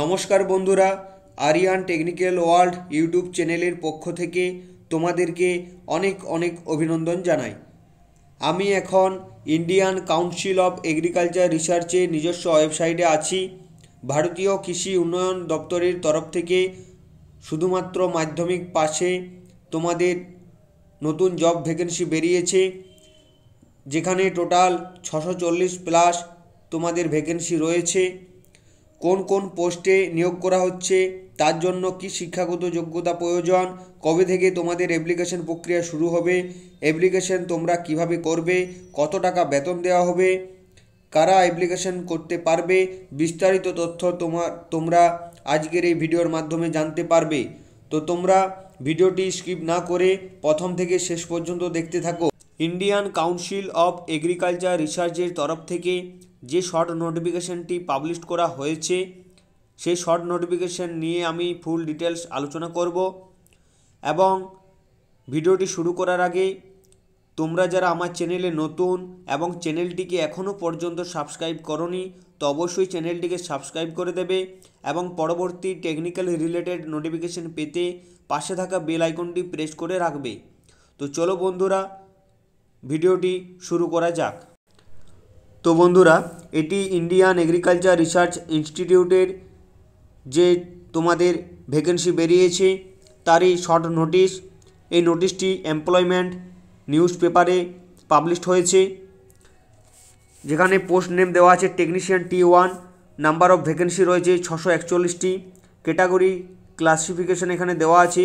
নমস্কার বন্ধুরা Aryan technical world YouTube চ্যানেলের পক্ষ থেকে তোমাদেরকে অনেক অনেক অভিনন্দন জানাই আমি এখন ইন্ডিয়ান কাউন্সিল অফ এগ্রিকালচার রিসার্চের নিজস্ব ওয়েবসাইটে আছি ভারতীয় কৃষি উন্নয়ন দপ্তরের তরফ থেকে শুধুমাত্র মাধ্যমিক পাশে তোমাদের নতুন জব ভ্যাকেন্সি বেরিয়েছে যেখানে টোটাল ছশো প্লাস তোমাদের ভ্যাকেন্সি রয়েছে কোন কোন পোস্টে নিয়োগ করা হচ্ছে তার জন্য কি শিক্ষাগত যোগ্যতা প্রয়োজন কবে থেকে তোমাদের অ্যাপ্লিকেশন প্রক্রিয়া শুরু হবে অ্যাপ্লিকেশন তোমরা কিভাবে করবে কত টাকা বেতন দেওয়া হবে কারা অ্যাপ্লিকেশন করতে পারবে বিস্তারিত তথ্য তোমার তোমরা আজকের এই ভিডিওর মাধ্যমে জানতে পারবে তো তোমরা ভিডিওটি স্কিপ না করে প্রথম থেকে শেষ পর্যন্ত দেখতে থাকো ইন্ডিয়ান কাউন্সিল অফ এগ্রিকালচার রিসার্চের তরফ থেকে যে শর্ট নোটিফিকেশানটি পাবলিশ করা হয়েছে সেই শর্ট নোটিফিকেশান নিয়ে আমি ফুল ডিটেলস আলোচনা করব এবং ভিডিওটি শুরু করার আগে তোমরা যারা আমার চ্যানেলে নতুন এবং চ্যানেলটিকে এখনও পর্যন্ত সাবস্ক্রাইব করনি তো অবশ্যই চ্যানেলটিকে সাবস্ক্রাইব করে দেবে এবং পরবর্তী টেকনিক্যাল রিলেটেড নোটিফিকেশান পেতে পাশে থাকা বেল আইকনটি প্রেস করে রাখবে তো চলো বন্ধুরা ভিডিওটি শুরু করা যাক তো বন্ধুরা এটি ইন্ডিয়ান এগ্রিকালচার রিসার্চ ইনস্টিটিউটের যে তোমাদের ভ্যাকেন্সি বেরিয়েছে তারই শর্ট নোটিশ এই নোটিশটি এমপ্লয়মেন্ট নিউজ পেপারে পাবলিশড হয়েছে যেখানে পোস্ট নেম দেওয়া আছে technician T one number of vacancy রয়েছে ছশো একচল্লিশটি ক্যাটাগরি ক্লাসিফিকেশন এখানে দেওয়া আছে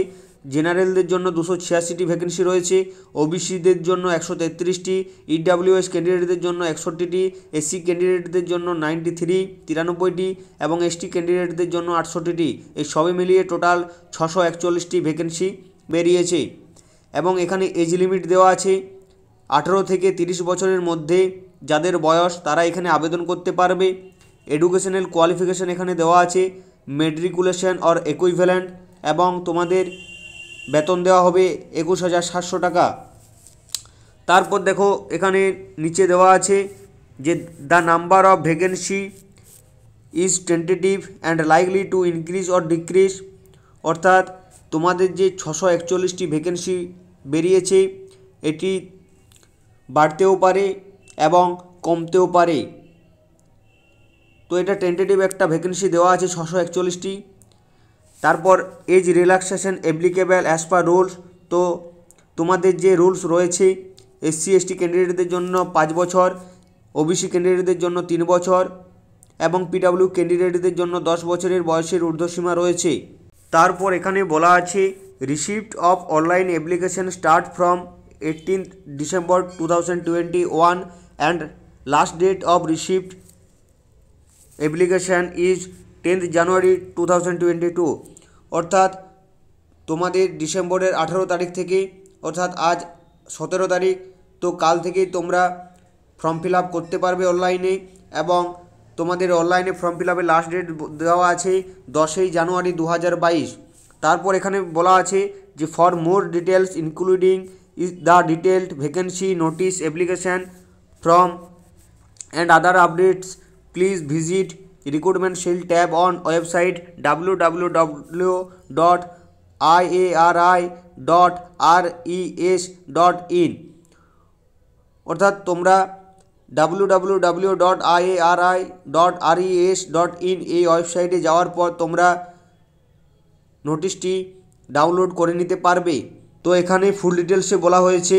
জেনারেলদের জন্য দুশো ছিয়াশিটি ভ্যাকেন্সি রয়েছে ওবিসিদের জন্য একশো তেত্রিশটি ইডব্লিউএস e ক্যান্ডিডেটদের জন্য একষট্টিটি এসসি ক্যান্ডিডেটদের জন্য নাইনটি থ্রি তিরানব্বইটি এবং এসটি ক্যান্ডিডেটদের জন্য আটষট্টিটি এই সবে মিলিয়ে টোটাল ছশো একচল্লিশটি ভ্যাকেন্সি বেরিয়েছে এবং এখানে এজ লিমিট দেওয়া আছে আঠেরো থেকে তিরিশ বছরের মধ্যে যাদের বয়স তারা এখানে আবেদন করতে পারবে এডুকেশনাল কোয়ালিফিকেশান এখানে দেওয়া আছে মেট্রিকুলেশন অর একুইভ্যালেন্ট এবং তোমাদের বেতন দেওয়া হবে একুশ হাজার সাতশো টাকা তারপর দেখো এখানে নিচে দেওয়া আছে যে the number of vacancy is tentative and likely to increase or decrease অর্থাৎ তোমাদের যে ছশো একচল্লিশটি ভ্যাকেন্সি বেরিয়েছে এটি বাড়তেও পারে এবং কমতেও পারে তো এটা টেন্টেটিভ একটা ভ্যাকেন্সি দেওয়া আছে ছশো একচল্লিশটি তারপর age relaxation applicable as per rules তো তোমাদের যে রুলস রয়েছে এসসি এসটি ক্যান্ডিডেটদের জন্য পাঁচ বছর ওবিসি ক্যান্ডিডেটদের জন্য তিন বছর এবং পিডাব্লিউ ক্যান্ডিডেটদের জন্য দশ বছরের বয়সের ঊর্ধ্বসীমা রয়েছে তারপর এখানে বলা আছে receipt of online application start from eighteen December two thousand twenty one and last date of receipt application is tenth January two thousand twenty two অর্থাৎ তোমাদের ডিসেম্বরের আঠারো তারিখ থেকে অর্থাৎ আজ সতেরো তারিখ তো কাল থেকেই তোমরা ফর্ম ফিল আপ করতে পারবে অনলাইনে এবং তোমাদের অনলাইনে ফর্ম ফিল আপের লাস্ট ডেট দেওয়া আছে দশই জানুয়ারি দু তারপর এখানে বলা আছে যে for more details including is the detailed vacancy notice application from and other updates please visit recruitment cell tab on website W W W dot IARI dot R E S dot in অর্থাৎ তোমরা W W W dot I dot R ES dot in এই ওয়েবসাইটে যাওয়ার পর তোমরা নোটিশটি download করে নিতে পারবে তো এখানে ফুল ডিটেলসে বলা হয়েছে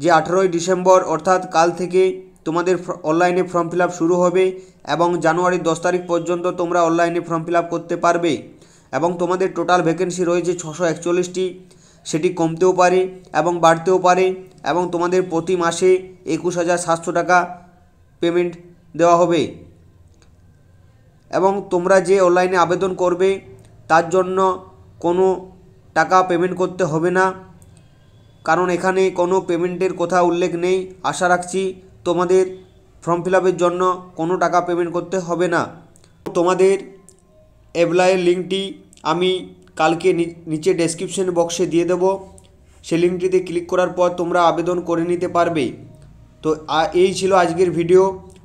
যে আঠেরোই ডিসেম্বর অর্থাৎ কাল থেকে তোমাদের অনলাইনে ফর্ম ফিল শুরু হবে এবং জানুয়ারির দশ তারিখ পর্যন্ত তোমরা অনলাইনে ফর্ম ফিল করতে পারবে এবং তোমাদের টোটাল ভ্যাকেন্সি রয়েছে ছশো একচল্লিশটি সেটি কমতেও পারে এবং বাড়তেও পারে এবং তোমাদের প্রতি মাসে একুশ হাজার সাতশো টাকা পেমেন্ট দেওয়া হবে এবং তোমরা যে অনলাইনে আবেদন করবে তার জন্য কোনো টাকা পেমেন্ট করতে হবে না কারণ এখানে কোনো পেমেন্টের কথা উল্লেখ নেই আশা রাখছি তোমাদের ফর্ম ফিল জন্য কোনো টাকা পেমেন্ট করতে হবে না তোমাদের অ্যাপ্লাইয়ের লিঙ্কটি আমি কালকে নিচে ডেসক্রিপশন বক্সে দিয়ে দেব সেই লিঙ্কটিতে ক্লিক করার পর তোমরা আবেদন করে নিতে পারবে তো এই ছিল আজকের ভিডিও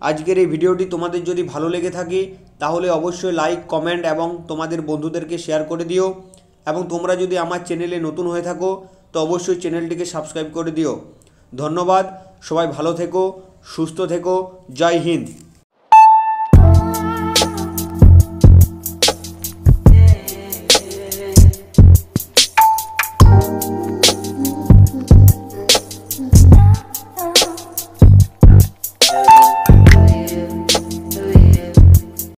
আজকের এই ভিডিওটি তোমাদের যদি ভালো লেগে থাকে তাহলে অবশ্যই লাইক কমেন্ট এবং তোমাদের বন্ধুদেরকে শেয়ার করে দিও এবং তোমরা যদি আমার চ্যানেলে নতুন হয়ে থাকো তো অবশ্যই চ্যানেলটিকে সাবস্ক্রাইব করে দিও ধন্যবাদ সবাই ভালো থেকো সুস্থ থেকো জয় হিন্দ